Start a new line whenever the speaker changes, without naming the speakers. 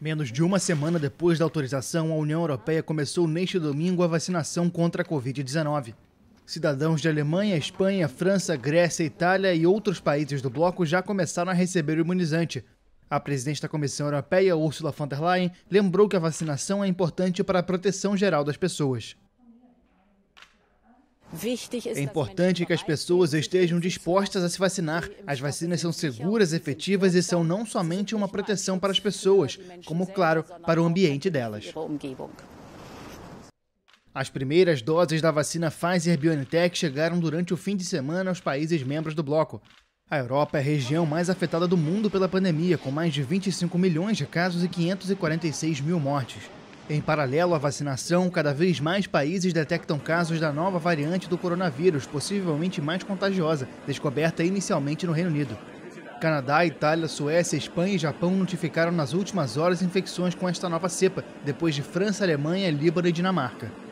Menos de uma semana depois da autorização, a União Europeia começou neste domingo a vacinação contra a Covid-19. Cidadãos de Alemanha, Espanha, França, Grécia, Itália e outros países do bloco já começaram a receber o imunizante. A presidente da Comissão Europeia, Ursula von der Leyen, lembrou que a vacinação é importante para a proteção geral das pessoas. É importante que as pessoas estejam dispostas a se vacinar. As vacinas são seguras, efetivas e são não somente uma proteção para as pessoas, como, claro, para o ambiente delas. As primeiras doses da vacina Pfizer-BioNTech chegaram durante o fim de semana aos países membros do bloco. A Europa é a região mais afetada do mundo pela pandemia, com mais de 25 milhões de casos e 546 mil mortes. Em paralelo à vacinação, cada vez mais países detectam casos da nova variante do coronavírus, possivelmente mais contagiosa, descoberta inicialmente no Reino Unido. Canadá, Itália, Suécia, Espanha e Japão notificaram nas últimas horas infecções com esta nova cepa, depois de França, Alemanha, Líbano e Dinamarca.